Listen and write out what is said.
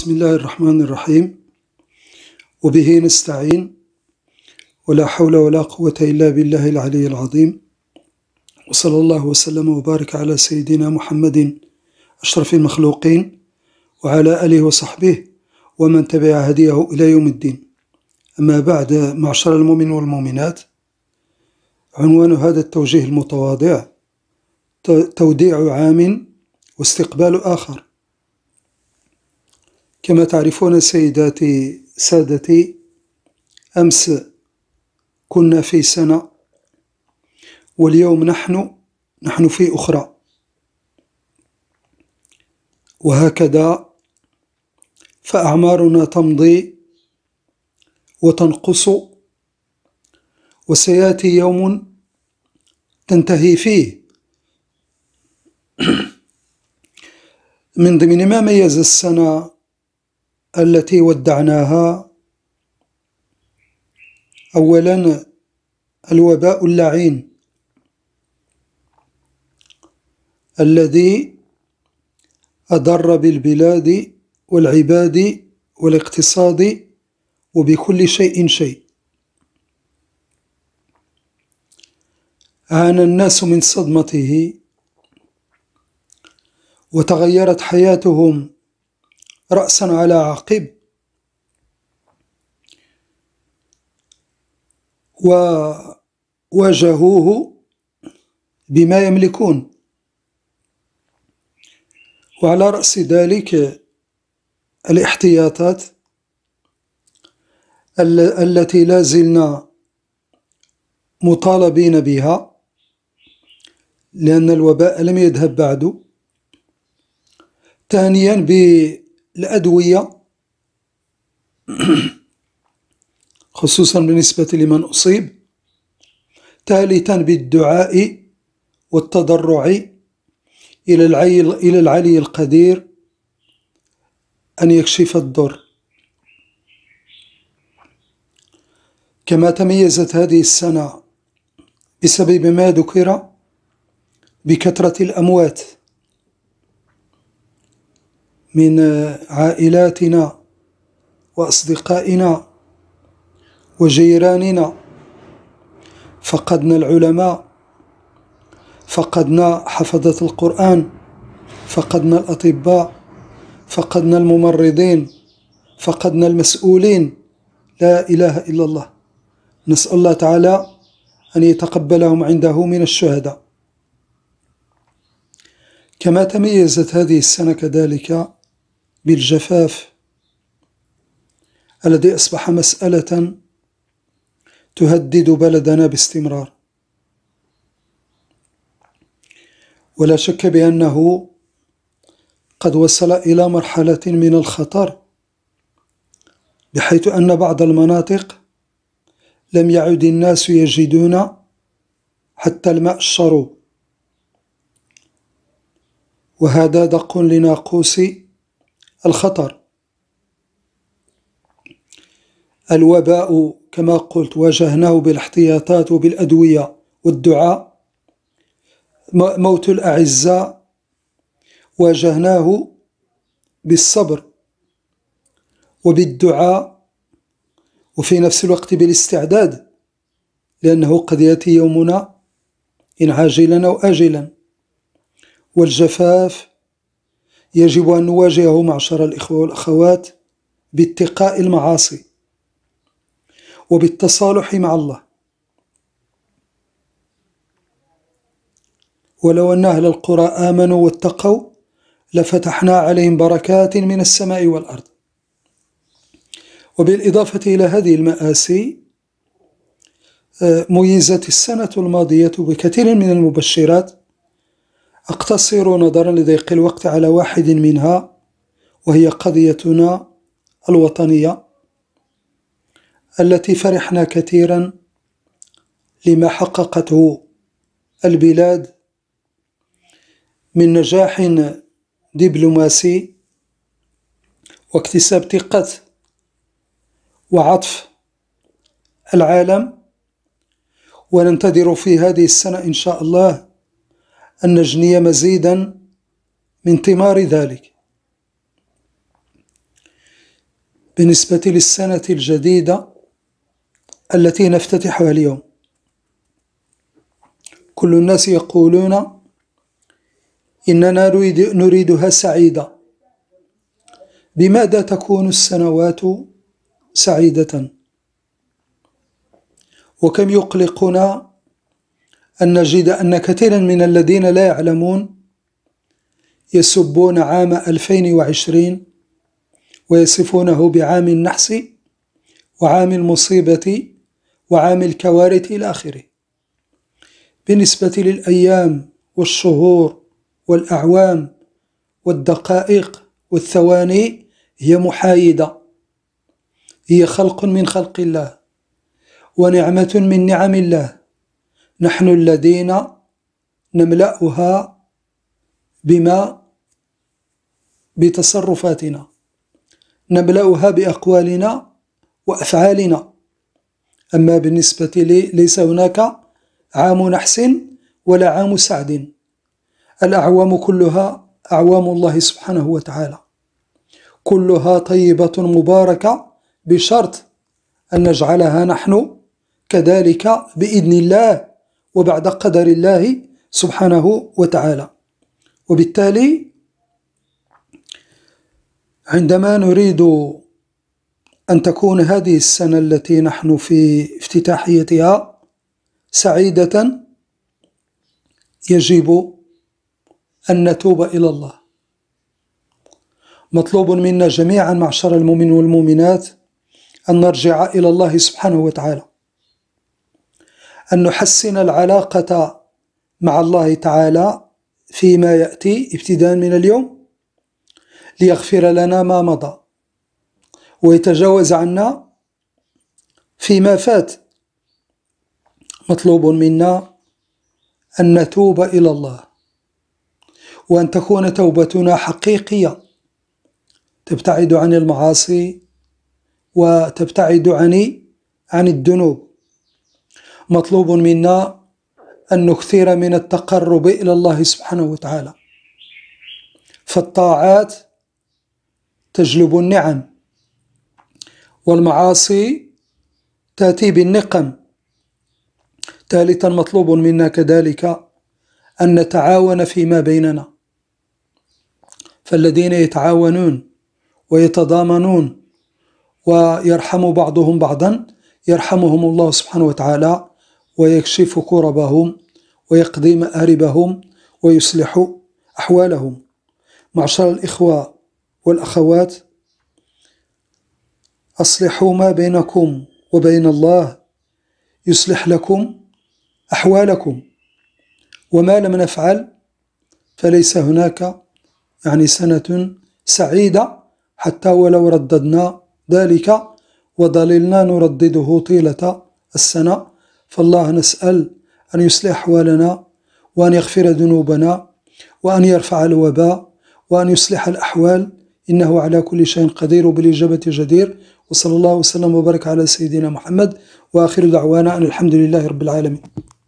بسم الله الرحمن الرحيم وبه نستعين ولا حول ولا قوة إلا بالله العلي العظيم وصلى الله وسلم وبارك على سيدنا محمد أشرف المخلوقين وعلى آله وصحبه ومن تبع هديه إلى يوم الدين أما بعد معشر المؤمن والمؤمنات عنوان هذا التوجيه المتواضع توديع عام واستقبال آخر كما تعرفون سيداتي سادتي أمس كنا في سنة واليوم نحن نحن في أخرى وهكذا فأعمارنا تمضي وتنقص وسيأتي يوم تنتهي فيه من ضمن ما ميز السنة التي ودعناها أولا الوباء اللعين الذي أضر بالبلاد والعباد والاقتصاد وبكل شيء شيء عانى الناس من صدمته وتغيرت حياتهم رأسا على عقب وواجهوه بما يملكون وعلى رأس ذلك الاحتياطات التي لا زلنا مطالبين بها لأن الوباء لم يذهب بعد ثانيا الأدوية خصوصا بالنسبة لمن أصيب ثالثا بالدعاء والتضرع إلى العلي, إلى العلي القدير أن يكشف الضر كما تميزت هذه السنة بسبب ما ذكر بكثرة الأموات من آه، عائلاتنا وأصدقائنا وجيراننا فقدنا العلماء فقدنا حفظة القرآن فقدنا الأطباء فقدنا الممرضين فقدنا المسؤولين لا إله إلا الله نسأل الله تعالى أن يتقبلهم عنده من الشهداء كما تميزت هذه السنة كذلك بالجفاف الذي أصبح مسألة تهدد بلدنا باستمرار ولا شك بأنه قد وصل إلى مرحلة من الخطر بحيث أن بعض المناطق لم يعد الناس يجدون حتى الماء الشرب وهذا دق لناقوس الخطر الوباء كما قلت واجهناه بالاحتياطات وبالأدوية والدعاء موت الأعزاء واجهناه بالصبر وبالدعاء وفي نفس الوقت بالاستعداد لأنه قد يأتي يومنا إن عاجلا أو آجلا والجفاف يجب أن نواجهه معشر الإخوة والأخوات باتقاء المعاصي وبالتصالح مع الله ولو أن أهل القرى آمنوا واتقوا لفتحنا عليهم بركات من السماء والأرض وبالإضافة إلى هذه المآسي آه، ميزت السنة الماضية بكثير من المبشرات أقتصر نظرا لضيق الوقت على واحد منها وهي قضيتنا الوطنية التي فرحنا كثيرا لما حققته البلاد من نجاح دبلوماسي واكتساب ثقة وعطف العالم وننتظر في هذه السنة إن شاء الله أن نجني مزيدا من ثمار ذلك بالنسبة للسنة الجديدة التي نفتتحها اليوم كل الناس يقولون إننا نريد نريدها سعيدة بماذا تكون السنوات سعيدة وكم يقلقنا أن نجد أن كثيرا من الذين لا يعلمون يسبون عام 2020 ويصفونه بعام النحس وعام المصيبة وعام الكوارث إلى آخره بالنسبة للأيام والشهور والأعوام والدقائق والثواني هي محايدة هي خلق من خلق الله ونعمة من نعم الله نحن الذين نملأها بما بتصرفاتنا نملأها بأقوالنا وأفعالنا أما بالنسبة لي ليس هناك عام نحس ولا عام سعد الأعوام كلها أعوام الله سبحانه وتعالى كلها طيبة مباركة بشرط أن نجعلها نحن كذلك بإذن الله وبعد قدر الله سبحانه وتعالى وبالتالي عندما نريد أن تكون هذه السنة التي نحن في افتتاحيتها سعيدة يجب أن نتوب إلى الله مطلوب منا جميعا معشر المؤمن والمؤمنات أن نرجع إلى الله سبحانه وتعالى أن نحسن العلاقة مع الله تعالى فيما يأتي ابتداء من اليوم ليغفر لنا ما مضى ويتجاوز عنا فيما فات مطلوب منا أن نتوب إلى الله وأن تكون توبتنا حقيقية تبتعد عن المعاصي وتبتعد عن عن الذنوب مطلوب منا أن نكثر من التقرب إلى الله سبحانه وتعالى فالطاعات تجلب النعم والمعاصي تأتي بالنقم ثالثا مطلوب منا كذلك أن نتعاون فيما بيننا فالذين يتعاونون ويتضامنون ويرحم بعضهم بعضا يرحمهم الله سبحانه وتعالى ويكشف كربهم ويقضي مآربهم ويصلح أحوالهم معشر الإخوة والأخوات أصلحوا ما بينكم وبين الله يصلح لكم أحوالكم وما لم نفعل فليس هناك يعني سنة سعيدة حتى ولو رددنا ذلك وضللنا نردده طيلة السنة فالله نسأل أن يصلح أحوالنا وأن يغفر ذنوبنا وأن يرفع الوباء وأن يصلح الأحوال إنه على كل شيء قدير وبالإجابة جدير وصلى الله وسلم وبارك على سيدنا محمد وآخر دعوانا أن الحمد لله رب العالمين